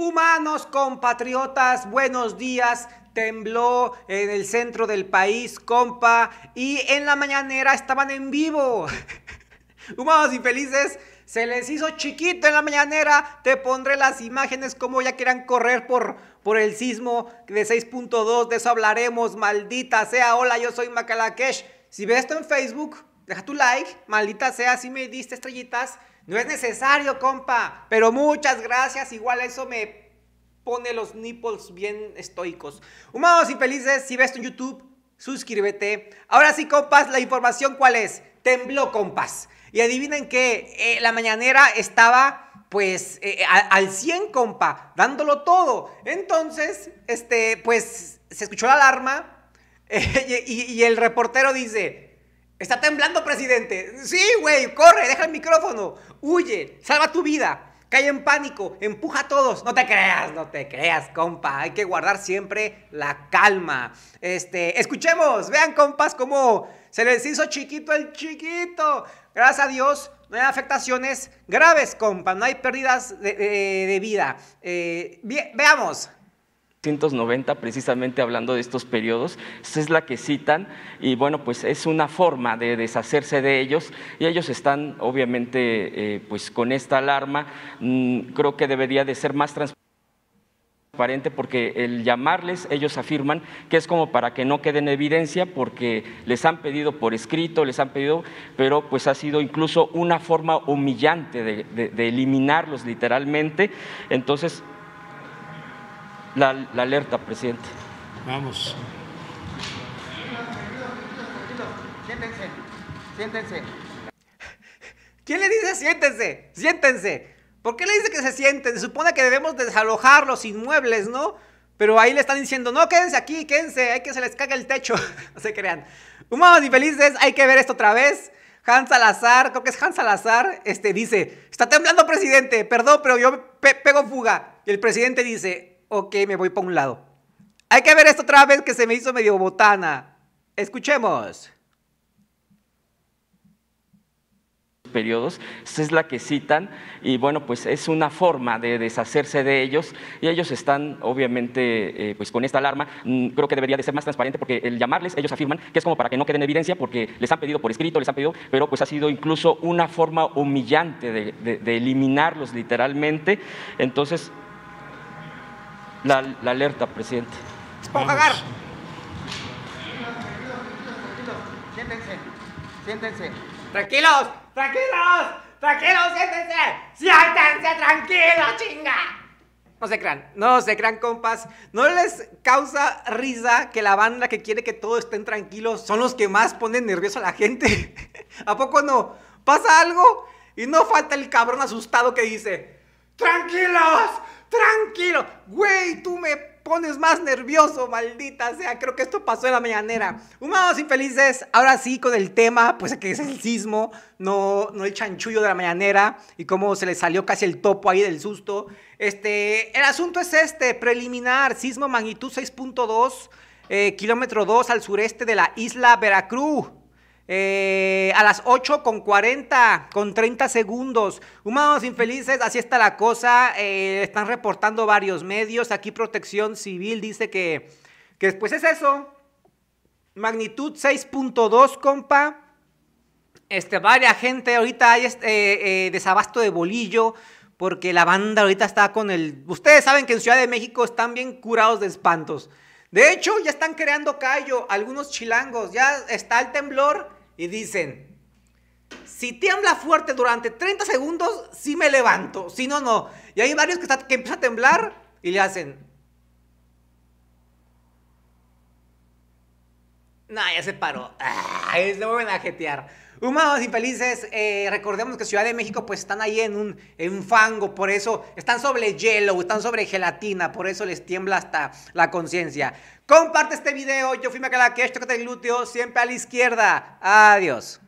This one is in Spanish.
Humanos, compatriotas, buenos días. Tembló en el centro del país, compa. Y en la mañanera estaban en vivo. Humanos infelices, se les hizo chiquito en la mañanera. Te pondré las imágenes como ya quieran correr por, por el sismo de 6.2. De eso hablaremos, maldita sea. Hola, yo soy Macalakesh. Si ves esto en Facebook, Deja tu like, maldita sea, si me diste estrellitas. No es necesario, compa. Pero muchas gracias. Igual eso me pone los nipples bien estoicos. Humanos y felices, si ves en YouTube, suscríbete. Ahora sí, compas, la información cuál es. Tembló, compas. Y adivinen que eh, la mañanera estaba pues eh, al 100, compa, dándolo todo. Entonces, este, pues se escuchó la alarma eh, y el reportero dice, Está temblando, presidente. Sí, güey, corre, deja el micrófono. Huye, salva tu vida. Cae en pánico, empuja a todos. No te creas, no te creas, compa. Hay que guardar siempre la calma. Este, escuchemos, vean, compas, cómo se les hizo chiquito el chiquito. Gracias a Dios, no hay afectaciones graves, compa. No hay pérdidas de, vida. Eh, veamos precisamente hablando de estos periodos. Esta pues, es la que citan y bueno, pues es una forma de deshacerse de ellos y ellos están obviamente eh, pues con esta alarma. Mm, creo que debería de ser más transparente porque el llamarles, ellos afirman que es como para que no quede en evidencia, porque les han pedido por escrito, les han pedido, pero pues ha sido incluso una forma humillante de eliminarlos literalmente. Entonces, la, alerta, presidente. Vamos. Siéntense, siéntense. ¿Quién le dice siéntense? Siéntense. ¿Por qué le dice que se sienten? Se supone que debemos desalojar los inmuebles, ¿no? Pero ahí le están diciendo, no, quédense aquí, quédense, hay que se les caga el techo. no se crean. Humanos y felices, hay que ver esto otra vez. Hans Salazar, creo que es Hans Salazar, este, dice, está temblando presidente, perdón, pero yo pego fuga. Y el presidente dice, ok, me voy para un lado. Hay que ver esto otra vez que se me hizo medio botana. Escuchemos. periodos, esa es la que citan y bueno, pues es una forma de deshacerse de ellos y ellos están obviamente eh, pues con esta alarma, mm, creo que debería de ser más transparente porque el llamarles, ellos afirman que es como para que no queden evidencia porque les han pedido por escrito, les han pedido, pero pues ha sido incluso una forma humillante de eliminarlos literalmente, entonces la, alerta, presidente. tranquilos. Siéntense, siéntense. Tranquilos, tranquilos, tranquilos, siéntense. Siéntense, tranquilos, chinga. No se crean, no se crean, compas. ¿No les causa risa que la banda que quiere que todos estén tranquilos son los que más ponen nervioso a la gente? ¿A poco no? ¿Pasa algo? Y no falta el cabrón asustado que dice: ¡Tranquilos! tranquilo. Güey, tú me pones más nervioso, maldita sea. Creo que esto pasó en la mañanera. Humanos infelices, ahora sí con el tema, pues que es el sismo, no, no el chanchullo de la mañanera y cómo se le salió casi el topo ahí del susto. Este, el asunto es este, preliminar, sismo magnitud 6.2, eh, kilómetro 2 al sureste de la isla Veracruz. Eh, a las 8 con 40, con 30 segundos. Humanos infelices, así está la cosa. Eh, están reportando varios medios. Aquí Protección Civil dice que, que después pues es eso. Magnitud 6.2, compa. Este, varia gente, ahorita hay este, eh, desabasto de bolillo, porque la banda ahorita está con el... Ustedes saben que en Ciudad de México están bien curados de espantos. De hecho, ya están creando callo algunos chilangos. Ya está el temblor y dicen, si tiembla fuerte durante 30 segundos, sí me levanto, si no, no. Y hay varios que, que empiezan a temblar y le hacen, No, ya se paró. Ah, se vuelven a jetear. Humanos infelices, eh, recordemos que Ciudad de México pues están ahí en un, en fango, por eso están sobre hielo, están sobre gelatina, por eso les tiembla hasta la conciencia. Comparte este video, yo fui esto que te glúteo, siempre a la izquierda. Adiós.